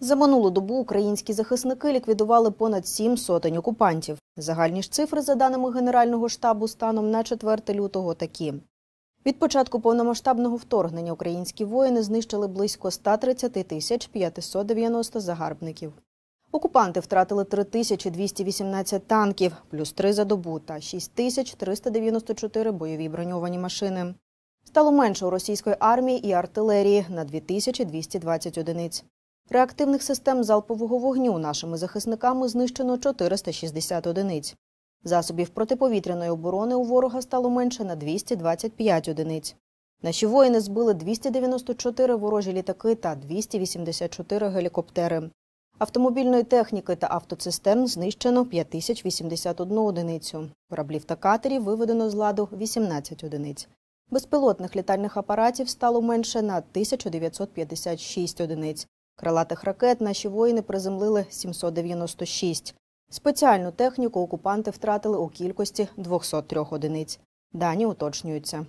За минулу добу українські захисники ліквідували понад сім сотень окупантів. Загальні ж цифри, за даними Генерального штабу, станом на 4 лютого такі. Від початку повномасштабного вторгнення українські воїни знищили близько 130 тисяч 590 загарбників. Окупанти втратили 3218 танків, плюс 3 за добу та 6394 бойові броньовані машини. Стало менше у російської армії і артилерії на 2220 одиниць. Реактивних систем залпового вогню нашими захисниками знищено 460 одиниць. Засобів протиповітряної оборони у ворога стало менше на 225 одиниць. Наші воїни збили 294 ворожі літаки та 284 гелікоптери. Автомобільної техніки та автоцистерн знищено 5081 одиницю. Кораблів та катерів виведено з ладу 18 одиниць. Безпілотних літальних апаратів стало менше на 1956 одиниць. Крилатих ракет наші воїни приземлили 796. Спеціальну техніку окупанти втратили у кількості 203 одиниць. Дані уточнюються.